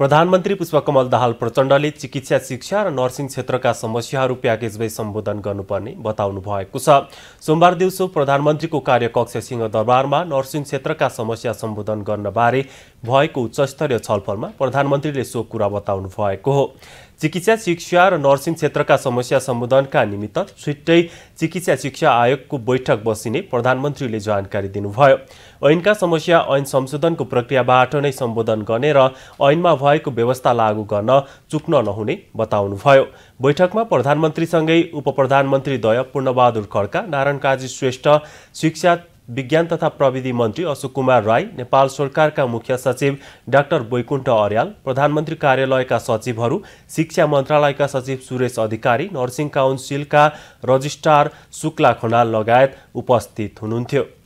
प्रधानमन्त्री पुष्पकमल दाहाल प्रचण्डले चिकित्सा शिक्षा र नर्सिङ क्षेत्रका समस्याहरू प्याकेजमै सम्बोधन गर्नुपर्ने बताउनु भएको छ सोमबार दिउँसो प्रधानमन्त्रीको कार्यकक्ष सिंहदरबारमा नर्सिङ क्षेत्रका समस्या सम्बोधन गर्नबारे भएको उच्चस्तरीय छलफलमा प्रधानमन्त्रीले सो कुरा बताउनु भएको हो चिकित्सा शिक्षा र नर्सिङ क्षेत्रका समस्या सम्बोधनका निमित्त छुट्टै चिकित्सा शिक्षा आयोगको बैठक बसिने प्रधानमन्त्रीले जानकारी दिनुभयो ऐनका समस्या ऐन संशोधनको प्रक्रियाबाट नै सम्बोधन गर्ने र ऐनमा भएको व्यवस्था लागू गर्न चुक्न नहुने बताउनुभयो बैठकमा प्रधानमन्त्रीसँगै उपप्रधानमन्त्रीद्वय पूर्णबहादुर खड्का नारायण काजी श्रेष्ठ शिक्षा विज्ञान तथा प्रविधि मन्त्री अशोक कुमार राई नेपाल सरकारका मुख्य सचिव डाक्टर वैकुण्ठ अर्याल प्रधानमन्त्री कार्यालयका सचिवहरू शिक्षा मन्त्रालयका सचिव सुरेश अधिकारी नर्सिङ काउन्सिलका रजिस्ट्रार शुक्ला खनाल लगायत उपस्थित हुनुहुन्थ्यो